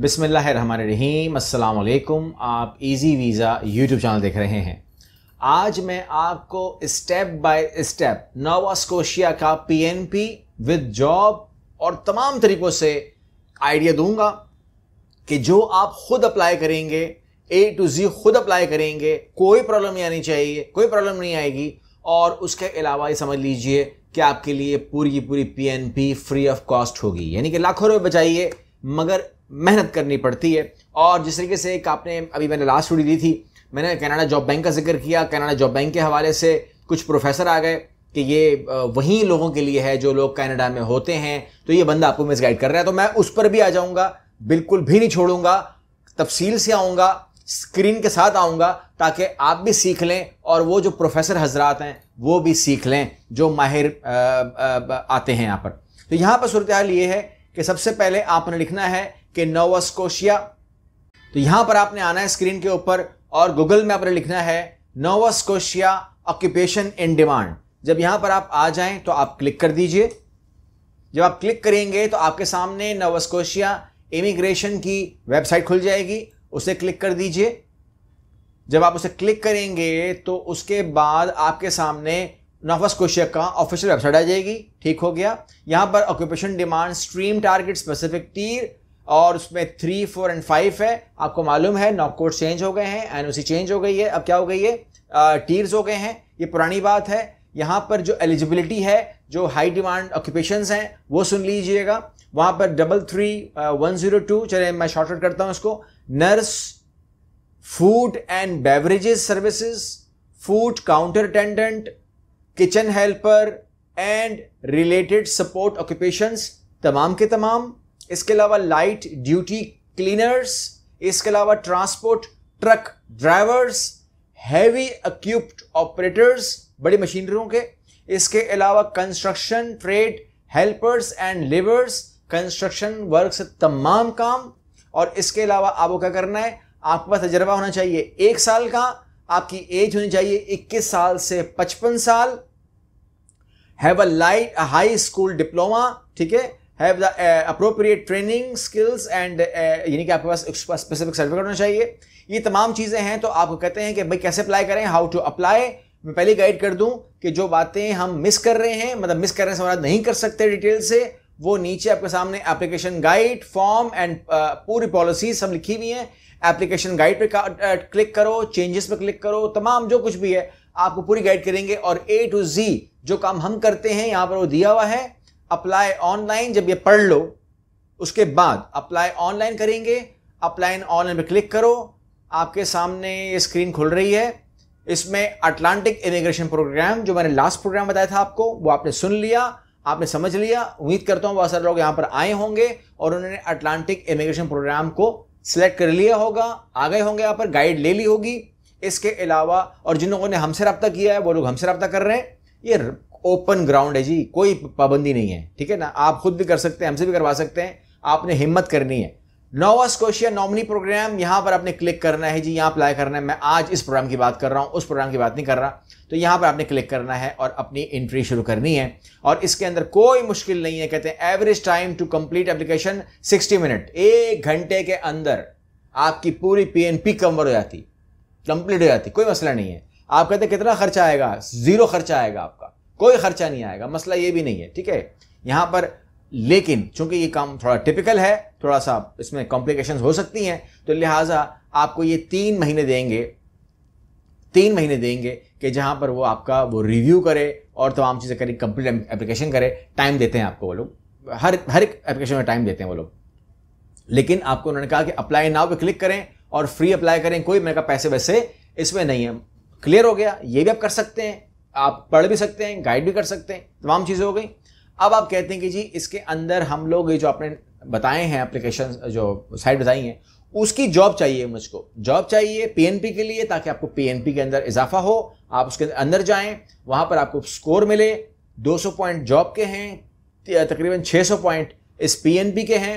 बिसमीम अल्लाम आप इजी वीज़ा यूट्यूब चैनल देख रहे हैं आज मैं आपको step by step Nova Scotia का पीएनपी विद जॉब और तमाम तरीक़ों से आइडिया दूंगा कि जो आप खुद अप्लाई करेंगे ए टू जी खुद अप्लाई करेंगे कोई प्रॉब्लम नहीं आनी चाहिए कोई प्रॉब्लम नहीं आएगी और उसके अलावा ये समझ लीजिए कि आपके लिए पूरी की पूरी पीएनपी फ्री ऑफ कॉस्ट होगी यानी कि लाखों रुपए बचाइए मगर मेहनत करनी पड़ती है और जिस तरीके से एक आपने अभी मैंने लास्ट वीडियो दी थी मैंने कनाडा जॉब बैंक का जिक्र किया कनाडा जॉब बैंक के हवाले से कुछ प्रोफेसर आ गए कि ये वहीं लोगों के लिए है जो लोग कनाडा में होते हैं तो ये बंदा आपको मिस गाइड कर रहा है तो मैं उस पर भी आ जाऊँगा बिल्कुल भी नहीं छोड़ूंगा तफसील से आऊँगा स्क्रीन के साथ आऊँगा ताकि आप भी सीख लें और वो जो प्रोफेसर हजरात हैं वो भी सीख लें जो माहिर आते हैं यहाँ पर तो यहाँ पर सूरत हाल ये है कि सबसे पहले आपने लिखना है कि नोवा स्कोशिया तो यहां पर आपने आना है स्क्रीन के ऊपर और गूगल में आपने लिखना है Nova Scotia occupation in demand जब यहां पर आप आ जाएं तो आप क्लिक कर दीजिए जब आप क्लिक करेंगे तो आपके सामने नोवास्कोशिया इमिग्रेशन की वेबसाइट खुल जाएगी उसे क्लिक कर दीजिए जब आप उसे क्लिक करेंगे तो उसके बाद आपके सामने नोवास्कोशिया का ऑफिशियल वेबसाइट आ जाएगी ठीक हो गया यहां पर occupation demand stream target specific tier और उसमें थ्री फोर एंड फाइव है आपको मालूम है नॉक कोड चेंज हो गए हैं एन चेंज हो गई है अब क्या हो गई है टीर्स हो गए हैं ये पुरानी बात है यहाँ पर जो एलिजिबिलिटी है जो हाई डिमांड ऑक्यूपेशन हैं वो सुन लीजिएगा वहाँ पर double three one zero two चले मैं शॉर्टकट करता हूँ इसको nurse food and beverages services food counter attendant kitchen helper and related support occupations तमाम के तमाम इसके अलावा लाइट ड्यूटी क्लीनर्स इसके अलावा transport truck drivers heavy equipment operators बड़ी मशीनरियों के इसके अलावा construction trade helpers and labours construction work से तमाम काम और इसके अलावा आपको क्या करना है आपके पास तजर्बा होना चाहिए एक साल का आपकी एज होनी चाहिए 21 साल से 55 साल have a light high school diploma ठीक है have the appropriate training skills and यानी कि आपके पास स्पेसिफिक सर्टिफिकेट होना चाहिए ये तमाम चीज़ें हैं तो आपको कहते हैं कि भाई कैसे अप्लाई करें हाउ टू अप्लाई मैं पहले गाइड कर दूं कि जो बातें हम मिस कर रहे हैं मतलब मिस करने से हमारा नहीं कर सकते डिटेल से वो नीचे आपके सामने एप्लीकेशन गाइड फॉर्म एंड पूरी पॉलिसीज सब लिखी हुई हैं एप्लीकेशन गाइड पे क्लिक uh, करो चेंजेस पे क्लिक करो तमाम जो कुछ भी है आपको पूरी गाइड करेंगे और ए टू जी जो काम हम करते हैं यहाँ पर वो दिया हुआ है अप्लाई ऑनलाइन जब ये पढ़ लो उसके बाद अप्लाई ऑनलाइन करेंगे अप्लाई ऑनलाइन पर क्लिक करो आपके सामने ये स्क्रीन खुल रही है इसमें अटलांटिक इमिग्रेशन प्रोग्राम जो मैंने लास्ट प्रोग्राम बताया था आपको वो आपने सुन लिया आपने समझ लिया उम्मीद करता हूँ बहुत सारे लोग यहाँ पर आए होंगे और उन्होंने अटलांटिक इमिग्रेशन प्रोग्राम को सिलेक्ट कर लिया होगा आ गए होंगे यहाँ पर गाइड ले ली होगी इसके अलावा और जिन लोगों ने हमसे रब्ता किया है वो लोग हमसे रब्ता कर रहे हैं ये ओपन ग्राउंड है जी कोई पाबंदी नहीं है ठीक है ना आप खुद भी कर सकते हैं हमसे भी करवा सकते हैं आपने हिम्मत करनी है नोवा स्कोशिया नॉमनी प्रोग्राम यहां पर आपने क्लिक करना है जी यहां अप्लाई करना है मैं आज इस प्रोग्राम की बात कर रहा हूं उस प्रोग्राम की बात नहीं कर रहा तो यहां पर आपने क्लिक करना है और अपनी एंट्री शुरू करनी है और इसके अंदर कोई मुश्किल नहीं है कहते हैं average time to complete application 60 minute एक घंटे के अंदर आपकी पूरी पीएनपी कवर हो जाती कंप्लीट हो जाती कोई मसला नहीं है आप कहते कितना खर्चा आएगा जीरो खर्चा आएगा आपका कोई खर्चा नहीं आएगा मसला ये भी नहीं है ठीक है यहाँ पर लेकिन चूंकि ये काम थोड़ा टिपिकल है थोड़ा सा इसमें कॉम्प्लिकेशन हो सकती हैं तो लिहाजा आपको ये तीन महीने देंगे तीन महीने देंगे कि जहाँ पर वो आपका वो रिव्यू करे और तमाम चीज़ें करें कंप्लीट एप्लीकेशन करे टाइम देते हैं आपको वो लोग हर हर एक एप्लीकेशन में टाइम देते हैं वो लोग लेकिन आपको उन्होंने कहा कि अप्लाई नाव पे क्लिक करें और फ्री अप्लाई करें कोई मेरे का पैसे वैसे इसमें नहीं है क्लियर हो गया ये भी आप कर सकते हैं आप पढ़ भी सकते हैं गाइड भी कर सकते हैं तमाम चीज़ें हो गई अब आप कहते हैं कि जी इसके अंदर हम लोग ये जो आपने बताए हैं एप्लीकेशन जो साइट बताई हैं उसकी जॉब चाहिए मुझको जॉब चाहिए पीएनपी के लिए ताकि आपको पीएनपी के अंदर इजाफा हो आप उसके अंदर जाएं वहाँ पर आपको स्कोर मिले 200 पॉइंट जॉब के हैं तकरीबन 600 पॉइंट इस पीएनपी के हैं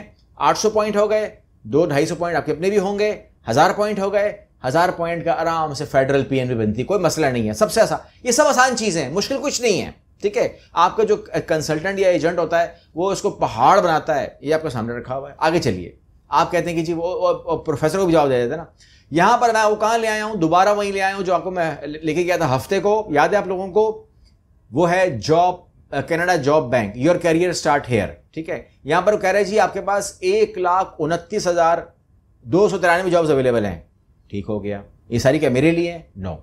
800 पॉइंट हो गए दो ढाई सौ पॉइंट आपके अपने भी होंगे हज़ार पॉइंट हो गए हज़ार पॉइंट का आराम से फेडरल पीएनबी बनती है कोई मसला नहीं है सबसे आसान ये सब आसान चीज़ें हैं मुश्किल कुछ नहीं है ठीक है आपका जो कंसल्टेंट या एजेंट होता है वो उसको पहाड़ बनाता है ये आपके सामने रखा हुआ है आगे चलिए आप कहते हैं कि जी वो, वो प्रोफेसर को भी जवाब दे देते ना यहां पर मैं वो कहां ले आया हूँ दोबारा वहीं ले आया हूँ जो आपको मैं लेके गया था हफ्ते को याद है आप लोगों को वो है job Canada job bank your career start here ठीक है यहां पर कह रहे जी आपके पास एक लाख उनतीस हज़ार दो सौ तिरानवे जॉब्स अवेलेबल हैं ठीक हो गया ये सारी क्या मेरे लिए नो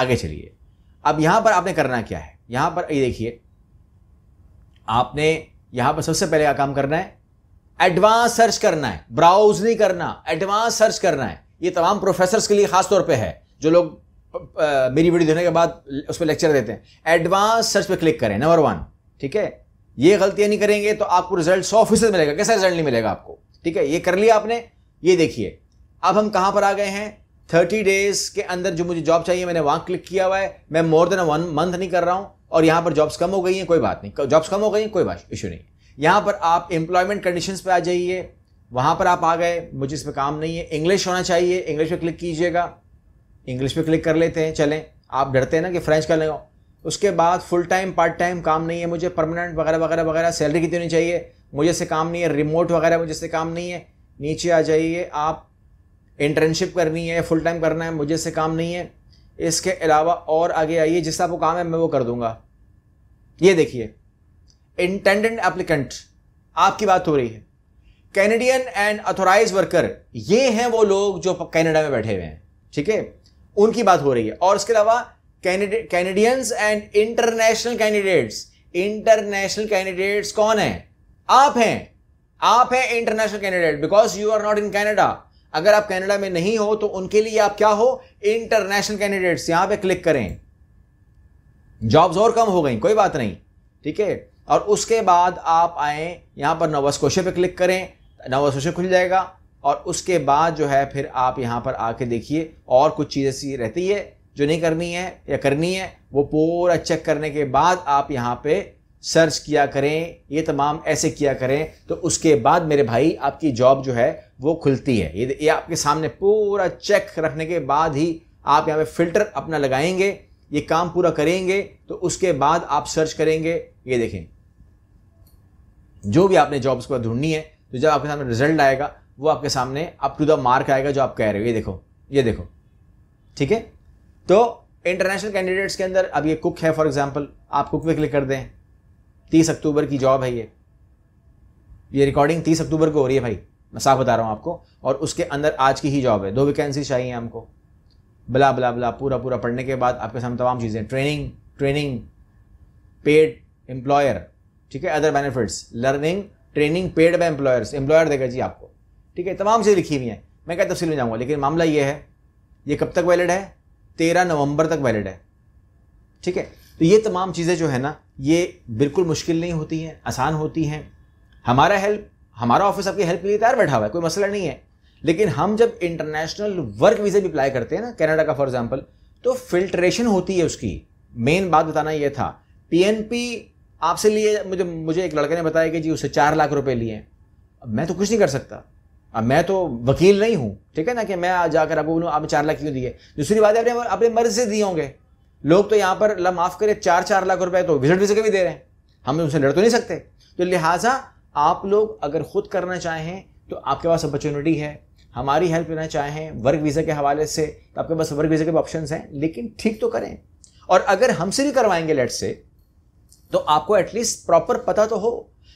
आगे चलिए अब यहां पर आपने करना क्या है यहां पर ये देखिए आपने यहां पर सबसे पहले क्या काम करना है एडवांस सर्च करना है ब्राउज नहीं करना एडवांस सर्च करना है ये तमाम प्रोफेसर के लिए खास तौर पे है जो लोग मेरी वीडियो देखने के बाद उस पर लेक्चर देते हैं एडवांस सर्च पर क्लिक करें नंबर वन ठीक है ये गलतियां नहीं करेंगे तो आपको रिजल्ट सौ फीसद मिलेगा कैसा रिजल्ट नहीं मिलेगा आपको ठीक है ये कर लिया आपने ये देखिए अब हम कहाँ पर आ गए हैं थर्टी डेज के अंदर जो मुझे जॉब चाहिए मैंने वहाँ क्लिक किया हुआ है मैं मोर देन वन मंथ नहीं कर रहा हूँ और यहाँ पर जॉब्स कम हो गई हैं कोई बात नहीं जॉब्स कम हो गई हैं कोई बात इशू नहीं यहाँ पर आप एम्प्लॉयमेंट कंडीशन पर आ जाइए वहाँ पर आप आ गए मुझे इसमें काम नहीं है इंग्लिश होना चाहिए इंग्लिश में क्लिक कीजिएगा इंग्लिश पर क्लिक कर लेते हैं चलें आप डरते हैं ना कि फ्रेंच कर लेंगे उसके बाद फुल टाइम पार्ट टाइम काम नहीं है मुझे परमानेंट वगैरह वगैरह वगैरह सैलरी कितनी होनी चाहिए मुझे से काम नहीं है रिमोट वगैरह मुझे से काम नहीं है नीचे आ जाइए आप इंटर्नशिप करनी है फुल टाइम करना है मुझे से काम नहीं है इसके अलावा और आगे आइए जिसका आपको काम है मैं वो कर दूंगा ये देखिए इंटेंडेंट एप्लीकेंट आपकी बात हो रही है कैनेडियन एंड अथोराइज वर्कर ये हैं वो लोग जो कैनेडा में बैठे हुए हैं ठीक है उनकी बात हो रही है और उसके अलावा Canadians and international candidates international candidates कौन है आप हैं आप हैं international candidate because you are not in Canada अगर आप कनाडा में नहीं हो तो उनके लिए आप क्या हो इंटरनेशनल कैंडिडेट्स यहां पे क्लिक करें जॉब्स और कम हो गई कोई बात नहीं ठीक है और उसके बाद आप आए यहां पर नोवास्कोशे पे क्लिक करें नोवास्कोशे खुल जाएगा और उसके बाद जो है फिर आप यहां पर आके देखिए और कुछ चीज ऐसी रहती है जो नहीं करनी है या करनी है वो पूरा चेक करने के बाद आप यहाँ पे सर्च किया करें ये तमाम ऐसे किया करें तो उसके बाद मेरे भाई आपकी जॉब जो है वो खुलती है ये ये आपके सामने पूरा चेक रखने के बाद ही आप यहाँ पे फिल्टर अपना लगाएंगे ये काम पूरा करेंगे तो उसके बाद आप सर्च करेंगे ये देखें जो भी आपने जॉब्स को ढूंढनी है तो जब आपके सामने रिजल्ट आएगा वो आपके सामने अप टू द मार्क आएगा जो आप कह रहे हो ये देखो ये देखो ठीक है तो इंटरनेशनल कैंडिडेट्स के अंदर अब ये कुक है फॉर एग्जाम्पल आप कुक पे क्लिक कर दें तीस अक्टूबर की जॉब है ये ये रिकॉर्डिंग तीस अक्टूबर को हो रही है भाई मैं साफ बता रहा हूँ आपको और उसके अंदर आज की ही जॉब है दो वैकेंसी चाहिए हमको बला बला बला पूरा पूरा पढ़ने के बाद आपके सामने तमाम चीज़ें ट्रेनिंग ट्रेनिंग पेड एम्प्लॉयर ठीक है other benefits learning training paid by employers employer देगा जी आपको ठीक है तमाम चीज़ें लिखी हुई हैं मैं क्या तफसील में जाऊँगा लेकिन मामला ये है ये कब तक वैलिड है तेरह नवंबर तक वैलिड है ठीक है तो ये तमाम चीज़ें जो है ना ये बिल्कुल मुश्किल नहीं होती हैं आसान होती हैं हमारा हेल्प हमारा ऑफिस आपकी हेल्प के लिए तैयार बैठा हुआ है कोई मसला नहीं है लेकिन हम जब इंटरनेशनल वर्क वीज़े भी अप्लाई करते हैं ना कनाडा का फॉर एग्जाम्पल तो फिल्ट्रेशन होती है उसकी मेन बात बताना यह था पीएनपी आपसे लिए मुझे मुझे एक लड़के ने बताया कि जी उससे चार लाख रुपए लिए मैं तो कुछ नहीं कर सकता अब मैं तो वकील नहीं हूँ ठीक है ना कि मैं जाकर आपको बोलूँ आप चार लाख क्यों दिए दूसरी बात है आपने अपने मर्ज से दिए होंगे लोग तो यहाँ पर ला माफ करे चार चार लाख रुपए तो विजिट वीजे के भी दे रहे हैं हम उनसे लड़ तो नहीं सकते तो लिहाजा आप लोग अगर खुद करना चाहें तो आपके पास अपॉर्चुनिटी है हमारी हेल्प लेना चाहें वर्क वीज़ा के हवाले से तो आपके पास वर्क वीज़ा के ऑप्शन हैं लेकिन ठीक तो करें और अगर हमसे भी करवाएंगे लेट से तो आपको एटलीस्ट प्रॉपर पता तो हो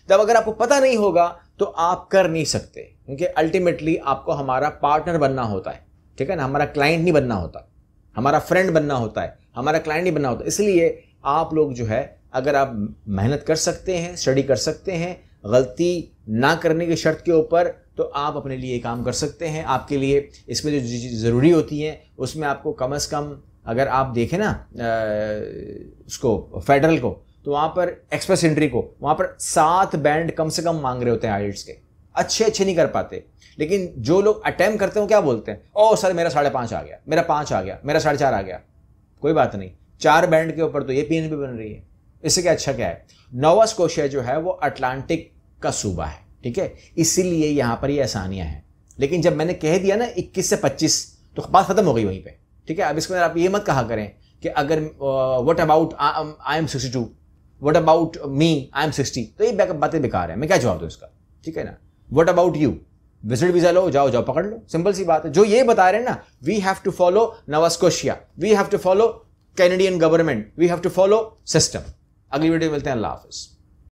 जब अगर आपको पता नहीं होगा तो आप कर नहीं सकते क्योंकि अल्टीमेटली आपको हमारा पार्टनर बनना होता है ठीक है ना हमारा क्लाइंट नहीं बनना होता हमारा फ्रेंड बनना होता है हमारा क्लाइंट नहीं बना होता इसलिए आप लोग जो है अगर आप मेहनत कर सकते हैं स्टडी कर सकते हैं गलती ना करने की शर्त के ऊपर तो आप अपने लिए काम कर सकते हैं आपके लिए इसमें जो चीज़ ज़रूरी होती हैं उसमें आपको कम अज़ कम अगर आप देखें ना उसको फेडरल को तो वहाँ पर एक्सप्रेस एंट्री को वहाँ पर सात बैंड कम से कम मांग रहे होते हैं आइल्स के अच्छे अच्छे नहीं कर पाते लेकिन जो लोग अटैम्प करते हैं वो क्या बोलते हैं ओ सर मेरा साढ़े पाँच आ गया मेरा पाँच आ गया मेरा साढ़े चार आ गया कोई बात नहीं चार बैंड के ऊपर तो ये पीएनबी बन रही है इससे क्या अच्छा क्या है नोवा स्कोशिया जो है वो अटलांटिक का सूबा है ठीक है इसीलिए यहां पर ये आसानियां हैं लेकिन जब मैंने कह दिया ना इक्कीस से पच्चीस तो बात खत्म हो गई वहीं पर ठीक है अब इसके अंदर आप ये मत कहा करें कि अगर what about I am sixty two what about me I am sixty तो ये बातें बेकार है मैं क्या जवाब दूँ इसका ठीक है ना what about you visit visa लो जाओ जाओ पकड़ लो सिंपल सी बात है जो ये बता रहे हैं ना we have to follow Nova Scotia we have to follow Canadian government we have to follow system अगली वीडियो मिलते हैं अल्लाह हाफिज़